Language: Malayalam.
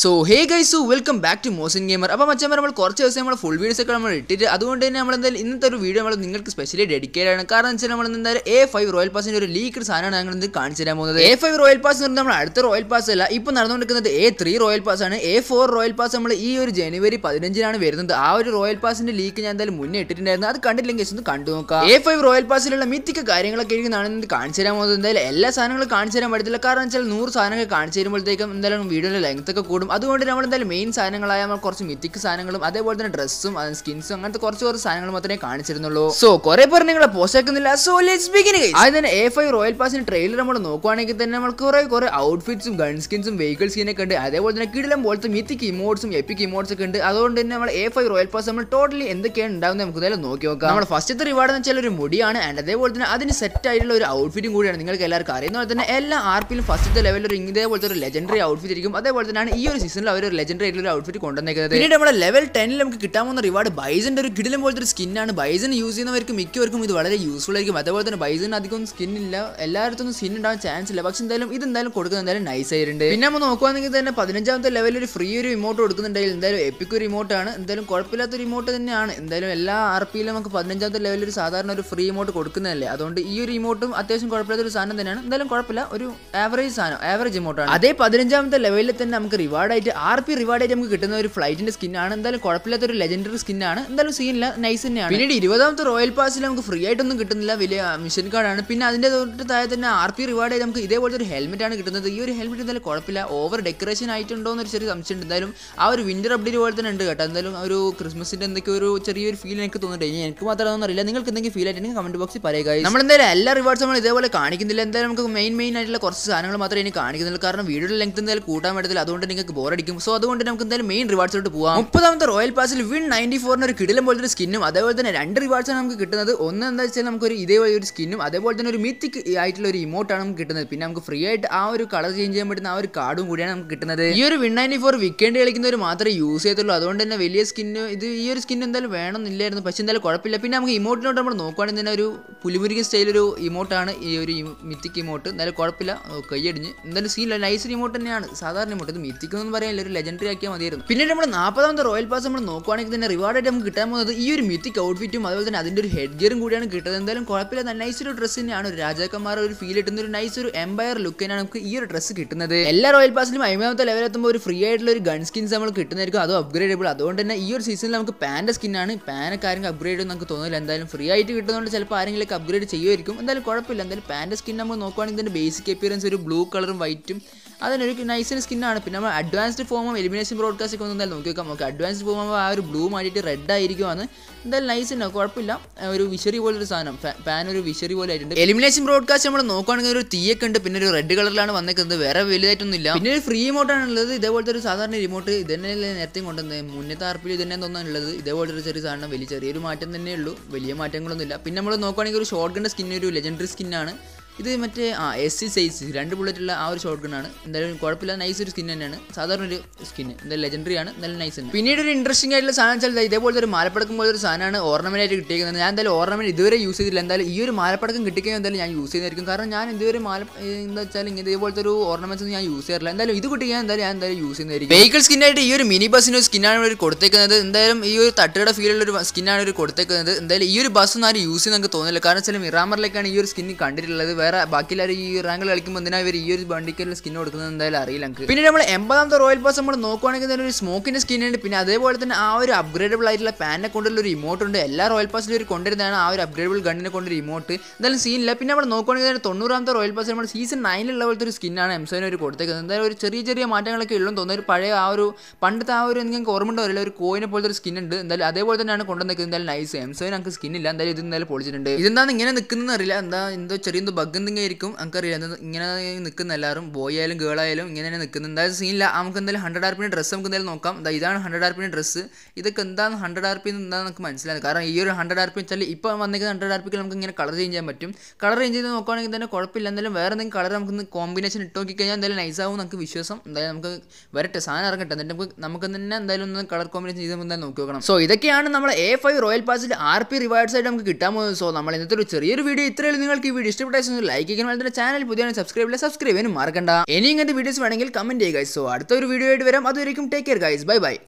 so hey guys welcome back to Mosin gamer അപ്പോൾ മച്ചാൻ നമ്മൾ കുറച്ച് ദിവസം നമ്മൾ ഫുൾ വീഡിയോസ് ഒക്കെ നമ്മൾ ഇട്ടിട്ട് അതുകൊണ്ട് തന്നെ നമ്മൾ എന്തായാലും ഇന്നത്തെ ഒരു വീഡിയോ നമ്മൾ നിങ്ങൾക്ക് സ്പെഷ്യലി ഡെഡിക്കേറ്റ് ആണ് കാരണം വെച്ചാൽ നമ്മൾ എന്തായാലും എ ഫൈവ് റോയൽ പാസിൻ്റെ ഒരു ലീക്ക് സാധനമാണ് ഞങ്ങൾ ഇത് കാണിച്ചു തരാൻ പോകുന്നത് എ ഫൈവ് റോയൽ പാസ് എന്ന് പറഞ്ഞാൽ നമ്മൾ അടുത്ത റോയൽ പാസ് അല്ല ഇപ്പോൾ നടന്നുകൊണ്ടിരിക്കുന്നത് എ ത്രീ റോയൽ പാസ് ആണ് എ ഫോർ റോയൽ പാസ് നമ്മൾ ഈ ഒരു ജനുവരി പതിനഞ്ചിനാണ് വരുന്നത് ആ ഒരു റോയൽ പാസിൻ്റെ ലീക്ക് ഞാൻ എന്തായാലും മുന്നേ ഇട്ടിട്ടുണ്ടായിരുന്നു അത് കണ്ടില്ലെങ്കിൽ ഒന്ന് കണ്ടു നോക്കാം എ ഫൈവ് റോയൽ പാസിലുള്ള മിത്തിക്ക കാര്യങ്ങളൊക്കെ എനിക്ക് നാളെ കാണിച്ചു തരാൻ പോകുന്നത് എന്തായാലും എല്ലാ സാധനങ്ങളും കാണിച്ചു തരാൻ പറ്റത്തില്ല കാരണം വെച്ചാൽ നൂറ് സാധനങ്ങൾ കാണിച്ചു തരുമ്പോഴത്തേക്കും എന്തായാലും വീഡിയോയുടെ ലെങ്ത്തൊക്കെ കൂടും അതുകൊണ്ട് നമ്മൾ എന്തായാലും മെയിൻ സാധനങ്ങളായ നമ്മൾ കുറച്ച് മിത്തിക്ക് സാധനങ്ങളും അതേപോലെ തന്നെ ഡ്രസ്സും അതിന് സ്കിൻസും അങ്ങനത്തെ കുറച്ച് കുറച്ച് സാധനങ്ങൾ മാത്രമേ കാണിച്ചിരുന്നുള്ളൂ സോ കുറെ പേർ നിങ്ങളെ പോസ്റ്റാക്കുന്നില്ല സോ ലെറ്റ്സ് ബിഗിൻ ആദ്യം തന്നെ എ ഫൈവ് റോയൽ പാസിന് ട്രെയിലർ നമ്മൾ നോക്കുവാണെങ്കിൽ തന്നെ നമ്മൾ കുറെ കുറെ ഔട്ട്ഫിറ്റ്സും ഗൺ സ്കിൻസും വെഹിക്കിൾ സ്കിനൊക്കെ ഉണ്ട് അതേപോലെ തന്നെ കിടിലം പോലത്തെ മിത്തിക്ക് ഇമോട്ട്സും എപ്പിക്ക് ഇമോട്ട്സ് ഒക്കെ ഉണ്ട് അതുകൊണ്ട് തന്നെ നമ്മൾ എ ഫൈവ് റോയൽ പാസ് നമ്മൾ ടോട്ടലി എന്തൊക്കെയാണ് ഉണ്ടാകുന്നത് നമുക്ക് എന്തായാലും നോക്കി നോക്കാം നമ്മൾ ഫസ്റ്റത്തെ റിവാർഡ് എന്ന് വെച്ചാൽ ഒരു മുടിയാണ് ആൻഡ് അതേപോലെ തന്നെ അതിന് സെറ്റ് ആയിട്ടുള്ള ഒരു ഔട്ട്ഫിറ്റും കൂടിയാണ് നിങ്ങൾക്ക് എല്ലാവർക്കും അറിയുന്ന പോലെ തന്നെ എല്ലാ ആർപ്പിലും ഫസ്റ്റ് ലെവലിൽ ഒരു ഇതേപോലത്തെ ഒരു ലെജൻഡറി ഔട്ട്ഫിറ്റ് ആയിരിക്കും അതേപോലെ തന്നെയാണ് ഈ ഒരു സീസണിൽ അവർ ലെജൻഡറി ആയിട്ടുള്ള ഒരു ഔട്ട്ഫിറ്റ് കൊണ്ടുവന്നേക്കുന്നത് പിന്നീട് നമ്മുടെ ലെവൽ ടെനിൽ നമുക്ക് കിട്ടാൻ പോകുന്ന റിവാർഡ് ബൈസിന്റെ ഒരു കിടിലും പോലത്തെ ഒരു സ്കിന്നാണ് ബൈസൺ യൂസ് ചെയ്യുന്നവർക്ക് മിക്കവർക്കും ഇത് വളരെ യൂസ്ഫുൾ ആയിരിക്കും അതുപോലെ തന്നെ ബൈസിന് അധികം സ്കിൻ ഇല്ല എല്ലായിടത്തൊന്നും സ്കിൻ ഉണ്ടാവാൻ ചാൻസ് ഇല്ല പക്ഷെ എന്തായാലും ഇത് എന്തായാലും കൊടുക്കുന്നത് എന്തായാലും നൈസ് ആയിട്ടുണ്ട് പിന്നെ നമ്മൾ നോക്കുവാണെങ്കിൽ തന്നെ പതിനഞ്ചാമത്തെ ലെവലിൽ ഒരു ഫ്രീ ഒരു ഇമോട്ട് കൊടുക്കുന്നുണ്ടെങ്കിൽ എന്തായാലും എപ്പിക് ഒരു ആണ് എന്തായാലും കുഴപ്പമില്ലാത്ത ഒരു ഇമോട്ട് തന്നെയാണ് എന്തായാലും എല്ലാ ആർ പിയിലും നമുക്ക് പതിനഞ്ചാമത്തെ ലെവലിൽ ഒരു സാധാരണ ഒരു ഫ്രീ ഇമോട്ട് കൊടുക്കുന്നതല്ലേ അതുകൊണ്ട് ഈ ഒരു ഇമോട്ടും അത്യാവശ്യം കുഴപ്പമില്ലാത്ത ഒരു സാധനം തന്നെയാണ് എന്തായാലും കുഴപ്പമില്ല ഒരു ആവറേജ് സാധനം ആവറേജ് ഇമോട്ടാണ് അതേ പതിനഞ്ചാമത്തെ ലെവലിൽ തന്നെ നമുക്ക് റിവാർഡ് റിവാർഡായിട്ട് ആർ പി റിവാർഡായിട്ട് നമുക്ക് കിട്ടുന്ന ഒരു ഫ്ലൈറ്റിന്റെ സ്കിൻ ആണ് എന്തായാലും കുഴപ്പമില്ലാത്ത ഒരു ലെജൻഡറി സ്കിൻ ആണ് എന്തായാലും ഇല്ല നൈസ് തന്നെയാണ് പിന്നീട് ഇരുപതാമത്തെ റോയൽ പാസിൽ നമുക്ക് ഫ്രീ ആയിട്ടൊന്നും കിട്ടുന്നില്ല വലിയ മിഷൻ കാർഡാണ് പിന്നെ അതിന്റെ തൊട്ട് താഴെ തന്നെ ആർ പി റിവാർഡായി നമുക്ക് ഇതേപോലത്തെ ഒരു ഹെൽമെറ്റ് ആണ് കിട്ടുന്നത് ഈ ഒരു ഹെൽമെറ്റ് എന്തായാലും കുഴപ്പമില്ല ഓവർ ഡെക്കറേഷൻ ആയിട്ടുണ്ടോ എന്നൊരു ചെറിയ സംശയം ഉണ്ട് എന്തായാലും ആ ഒരു വിന്റർ അപ്ഡേറ്റ് പോലെ തന്നെ ഉണ്ട് കേട്ടോ എന്തായാലും ഒരു ക്രിസ്മസിന്റെ എന്തൊക്കെ ഒരു ചെറിയൊരു ഫീൽ എനിക്ക് തോന്നിയിട്ടുണ്ട് ഇനി എനിക്ക് മാത്രമൊന്നും അറിയില്ല നിങ്ങൾക്ക് എന്തെങ്കിലും ഫീൽ ആയിട്ടുണ്ടെങ്കിൽ കമന്റ് ബോക്സിൽ പറയുക നമ്മൾ എന്തായാലും എല്ലാ റിവാർഡ്സും നമ്മൾ ഇതേപോലെ കാണിക്കുന്നില്ല എന്തായാലും നമുക്ക് മെയിൻ മെയിൻ ആയിട്ടുള്ള കുറച്ച് സാധനങ്ങൾ മാത്രമേ എനിക്ക് കാണിക്കുന്നുള്ളൂ കാരണം വീഡിയോയുടെ ലെങ്ത് എന്തായാലും കൂട്ടാൻ പറ്റത്തില്ല അതുകൊണ്ട് നിങ്ങൾക്ക് ബോർ ബോറടിക്കും സോ അതുകൊണ്ട് നമുക്ക് എന്തായാലും മെയിൻ റിവാർഡ്സിലോട്ട് പോകാം മുപ്പതാമത്തെ റോയൽ പാസിൽ വിൻ നയൻറ്റി ഫോറിന് ഒരു കിടിലം പോലത്തെ ഒരു സ്കിന്നും അതേപോലെ തന്നെ രണ്ട് റിവാർഡ്സാണ് നമുക്ക് കിട്ടുന്നത് ഒന്ന് എന്താ വെച്ചാൽ നമുക്കൊരു ഇതേപോലെ ഒരു സ്കിന്നും അതേപോലെ തന്നെ ഒരു മിത്തിക് ആയിട്ടുള്ള ഒരു ഇമോട്ടാണ് നമുക്ക് കിട്ടുന്നത് പിന്നെ നമുക്ക് ഫ്രീ ആയിട്ട് ആ ഒരു കളർ ചേഞ്ച് ചെയ്യാൻ പറ്റുന്ന ആ ഒരു കാർഡും കൂടിയാണ് നമുക്ക് കിട്ടുന്നത് ഈ ഒരു വിൻ നയൻറ്റി ഫോർ വിക്കൻഡ് കളിക്കുന്നവർ മാത്രമേ യൂസ് ചെയ്യത്തുള്ളൂ അതുകൊണ്ട് തന്നെ വലിയ സ്കിന്ന് ഇത് ഈ ഒരു സ്കിൻ എന്തായാലും വേണമെന്നില്ലായിരുന്നു പക്ഷേ എന്തായാലും കുഴപ്പമില്ല പിന്നെ നമുക്ക് ഇമോട്ടിനോട്ട് നമ്മൾ നോക്കുകയാണെങ്കിൽ തന്നെ ഒരു പുലിമുരുകൻ സ്റ്റൈലൊരു ഇമോട്ടാണ് ഈ ഒരു മിത്തിക്ക് ഇമോട്ട് എന്നാലും കുഴപ്പമില്ല കൈയടിഞ്ഞ് എന്തായാലും സീനില്ല നൈസ് ഇമോട്ട് തന്നെയാണ് സാധാരണ ഇമോട്ട് ഇത് മിത്തിക്ക് ഒന്നും പറയാനില്ല ഒരു ലെജൻഡറി ആക്കിയാൽ മതിയായിരുന്നു പിന്നീട് നമ്മൾ നാൽപ്പതാമത്തെ റോയൽ പാസ് നമ്മൾ നോക്കുവാണെങ്കിൽ തന്നെ റിവാർഡായിട്ട് നമുക്ക് കിട്ടാൻ പോകുന്നത് ഈ ഒരു മിത്തിക്ക് ഔട്ട്ഫിറ്റും അതുപോലെ തന്നെ അതിൻ്റെ ഒരു ഹെഡ് ഗിയറും കൂടിയാണ് കിട്ടുന്നത് എന്തായാലും കുഴപ്പമില്ല നൈസ് ഒരു ഡ്രസ്സ് തന്നെയാണ് ഒരു രാജാക്കന്മാർ ഒരു ഫീൽ കിട്ടുന്ന ഒരു നൈസ് ഒരു എംപയർ ലുക്കിനാണ് നമുക്ക് ഈ ഒരു ഡ്രസ്സ് കിട്ടുന്നത് എല്ലാ റോയൽ പാസിലും അയ്യാമത്തെ ലെവൽ എത്തുമ്പോൾ ഒരു ഫ്രീ ആയിട്ടുള്ള ഒരു ഗൺ സ്കിൻസ് നമ്മൾ കിട്ടുന്നതായിരിക്കും അതോ അപ്ഗ്രേഡബിൾ അതുകൊണ്ട് തന്നെ ഈ ഒരു സീസണിൽ നമുക്ക് പാൻ്റെ സ്കിന്നാണ് പാനക്കാരും അപ്ഗ്രേഡ് നമുക്ക് തോന്നില്ല എന്തായാലും ഫ്രീ ആയിട്ട് കിട്ടുന്നതുകൊണ്ട് ചിലപ്പോൾ ആരെങ്കിലും ഇതിലേക്ക് അപ്ഗ്രേഡ് ചെയ്യുമായിരിക്കും എന്തായാലും കുഴപ്പമില്ല എന്തായാലും പാൻറ്റ് സ്കിൻ നമ്മൾ നോക്കുവാണെങ്കിൽ ഇതിൻ്റെ ബേസിക് അപ്പിയറൻസ് ഒരു ബ്ലൂ കളറും വൈറ്റും അതിനൊരു നൈസിന് സ്കിന്നാണ് പിന്നെ നമ്മൾ അഡ്വാൻസ്ഡ് ഫോമും എലിമിനേഷൻ ബ്രോഡ്കാസ്റ്റ് ഒക്കെ ഒന്നും നോക്കി വെക്കാം നമുക്ക് അഡ്വാൻസ്ഡ് ഫോമാകുമ്പോൾ ആ ഒരു ബ്ലൂ മാറ്റിയിട്ട് റെഡ് ആയിരിക്കുവാണ് എന്തായാലും നൈസിന് കുഴപ്പമില്ല ഒരു പോലെ പോലൊരു സാധനം പാൻ ഒരു വിഷറി പോലെ ആയിട്ടുണ്ട് എലിമിനേഷൻ ബ്രോഡ്കാസ്റ്റ് നമ്മൾ നോക്കുകയാണെങ്കിൽ ഒരു തീയൊക്കെ ഉണ്ട് പിന്നെ ഒരു റെഡ് കളറിലാണ് വന്നേക്കുന്നത് വേറെ വലുതായിട്ടൊന്നും ഇല്ല പിന്നെ ഒരു ഫ്രീ റിമോട്ടാണ് ഉള്ളത് ഇതേപോലത്തെ ഒരു സാധാരണ റിമോട്ട് ഇതന്നെ നേരത്തെ കൊണ്ടുവന്നത് മുന്നത്തെ ആർപ്പിൽ ഇതന്നെ തോന്നുന്നു ഉള്ളത് ഇതേപോലത്തെ ഒരു ചെറിയ സാധനം വലിയ ചെറിയൊരു മാറ്റം തന്നെ ഉള്ളൂ വലിയ മാറ്റങ്ങളൊന്നുമില്ല പിന്നെ നമ്മൾ നോക്കുകയാണെങ്കിൽ ഒരു ഷോർട്ട് ഗണ്ണിൻ്റെ ഒരു ലെജൻഡറി സ്കിന്നാണ് ഇത് മറ്റേ ആ എസ് സി സൈസ് രണ്ട് ഉള്ള ആ ഒരു ഷോട്ട് ഗണ്ണാണ് എന്തായാലും കുഴപ്പമില്ല നൈസ് ഒരു സ്കിൻ തന്നെയാണ് സാധാരണ ഒരു സ്കിൻ എന്തായാലും ലെജൻഡറി ആണ് നല്ല നൈസ് ആണ് പിന്നീട് ഒരു ഇൻട്രസ്റ്റിംഗ് ആയിട്ടുള്ള സാധനം വെച്ചാൽ ഇതേപോലത്തെ ഒരു മാലപ്പടക്കം പോലെ ഒരു സാധനമാണ് ഓർണമെന്റ് ആയിട്ട് കിട്ടിയിരിക്കുന്നത് ഞാൻ എന്തായാലും ഓർണമെന്റ് ഇതുവരെ യൂസ് ചെയ്തില്ല എന്തായാലും ഈ ഒരു മാലപ്പടക്കം കിട്ടിക്കാൻ എന്തായാലും ഞാൻ യൂസ് ചെയ്തായിരിക്കും കാരണം ഞാൻ ഇതുവരെ മാല എന്താ വെച്ചാൽ ഇങ്ങനെ ഇതേപോലത്തെ ഒരു ഓർണമെന്റ്സ് ഒന്നും ഞാൻ യൂസ് ചെയ്യാറില്ല എന്തായാലും ഇത് കിട്ടിയാൽ ഞാൻ എന്തായാലും ഞാൻ എന്തായാലും യൂസ് ചെയ്യുന്നതായിരിക്കും വെഹിക്കിൾ ആയിട്ട് ഈ ഒരു മിനി ബസ്സിന് ഒരു സ്കിന്നാണ് ഇവർ കൊടുത്തേക്കുന്നത് എന്തായാലും ഈ ഒരു തട്ടുകട ഫീലുള്ള ഒരു സ്കിന്നാണ് ഇവർ കൊടുത്തേക്കുന്നത് എന്തായാലും ഈ ഒരു ഒന്നും ആരും യൂസ് ചെയ്യുന്ന നമുക്ക് തോന്നില്ല കാരണം വെച്ചാൽ മിറാമറിലേക്കാണ് ഈ ഒരു സ്കിൻ കണ്ടിട്ടുള്ളത് വേറെ വേറെ ബാക്കി എല്ലാവരും ഈ റാങ്കിൽ കളിക്കുമ്പോൾ എന്തിനാ ഇവർ ഈ ഒരു ബണ്ടിക്കൽ സ്കിൻ കൊടുക്കുന്നത് എന്തായാലും അറിയില്ല എനിക്ക് പിന്നെ നമ്മൾ എൺപതാമത്തെ റോയൽ പാസ് നമ്മൾ നോക്കുവാണെങ്കിൽ തന്നെ ഒരു സ്മോക്കിന്റെ സ്കിൻ ഉണ്ട് പിന്നെ അതേപോലെ തന്നെ ആ ഒരു അപ്ഗ്രേഡബിൾ ആയിട്ടുള്ള പാനിനെ കൊണ്ടുള്ള ഒരു ഇമോട്ട് ഉണ്ട് എല്ലാ റോയൽ പാസിലും ഒരു കൊണ്ടുവരുന്നതാണ് ആ ഒരു അപ്ഗ്രേഡബിൾ ഗണ്ണിനെ കൊണ്ടൊരു ഇമോട്ട് എന്തായാലും സീൻ ഇല്ല പിന്നെ നമ്മൾ നോക്കുവാണെങ്കിൽ തന്നെ തൊണ്ണൂറാമത്തെ റോയൽ പാസ് നമ്മൾ സീസൺ നയനിലുള്ള പോലത്തെ ഒരു സ്കിന്നാണ് എംസോനെ ഒരു കൊടുത്തേക്കുന്നത് എന്തായാലും ഒരു ചെറിയ ചെറിയ മാറ്റങ്ങളൊക്കെ ഉള്ളൂ തോന്നുന്നു ഒരു പഴയ ആ ഒരു പണ്ടത്തെ ആ ഒരു നിങ്ങൾക്ക് ഓർമ്മ ഒരു കോയിനെ പോലത്തെ ഒരു സ്കിൻ ഉണ്ട് എന്തായാലും അതേപോലെ തന്നെയാണ് കൊണ്ടുവന്നേക്കുന്നത് എന്തായാലും നൈസ് എംസോന് നമുക്ക് സ്കിൻ ഇല്ല എന്തായാലും ഇത് എന്തായാലും പൊളിച്ചിട്ടുണ്ട് ഇതെന്താണ് ഇങ്ങനെ നിൽക്കുന്നതെന്ന് അറിയില്ല എന്താ എന്തോ ചെറിയ ബഗ് ബഗ് എന്തെങ്കിലും ആയിരിക്കും നമുക്കറിയില്ല ഇങ്ങനെ നിൽക്കുന്ന എല്ലാവരും ബോയ് ആയാലും ഗേൾ ആയാലും ഇങ്ങനെ തന്നെ നിൽക്കുന്നത് എന്തായാലും സീനില്ല നമുക്ക് എന്തായാലും ഹൺഡ്രഡ് ആർ പിൻ്റെ ഡ്രസ്സ് നമുക്ക് എന്തായാലും നോക്കാം ഇതാണ് ഹൺഡ്രഡ് ആർ പിൻ്റെ ഡ്രസ്സ് ഇതൊക്കെ എന്താണ് ഹൺഡ്രഡ് ആർ പി എന്താണെന്ന് നമുക്ക് മനസ്സിലായത് കാരണം ഈ ഒരു ഹൺഡ്രഡ് ആർ പി വെച്ചാൽ ഇപ്പോൾ വന്നിരിക്കുന്ന ഹൺഡ്രഡ് ആർ പിക്ക് നമുക്ക് ഇങ്ങനെ കളർ ചേഞ്ച് ചെയ്യാൻ പറ്റും കളർ ചേഞ്ച് ചെയ്ത് നോക്കുകയാണെങ്കിൽ തന്നെ കുഴപ്പമില്ല എന്തായാലും വേറെ എന്തെങ്കിലും കളർ നമുക്ക് കോമ്പിനേഷൻ ഇട്ട് നോക്കി കഴിഞ്ഞാൽ എന്തായാലും നൈസാവും നമുക്ക് വിശ്വാസം എന്തായാലും നമുക്ക് വരട്ടെ സാധനം ഇറങ്ങട്ടെ എന്നിട്ട് നമുക്ക് നമുക്ക് തന്നെ എന്തായാലും ഒന്ന് കളർ കോമ്പിനേഷൻ ചെയ്ത് എന്തായാലും നോക്കി നോക്കണം സോ ഇതൊക്കെയാണ് നമ്മൾ എ ഫൈവ് റോയൽ പാസിൽ ആർ പി റിവാർഡ്സ് ആയിട്ട് നമുക്ക് കിട്ടാൻ പോകുന്നത് സോ നമ്മൾ ഇന്നത്തെ ഒരു ചെറിയൊരു വീഡിയോ ഇത്രയും നിങ്ങൾക്ക് ഈ വീഡിയോ ഇഷ്ടപ്പെട്ട ലൈക്ക് ചെയ്യാനും അതുപോലെ ചാനൽ പുതിയ സബ്സ്ക്രൈബില്ല സബ്സ്ക്രൈബ് ചെയ്യാനും മറക്കണ്ട ഇനി ഇങ്ങനത്തെ വീഡിയോസ് വേണമെങ്കിൽ കമന്റ് ചെയ്യുക സോ അടുത്ത ഒരു വീഡിയോ ആയിട്ട് വരാം അതുവരെയും take care guys bye by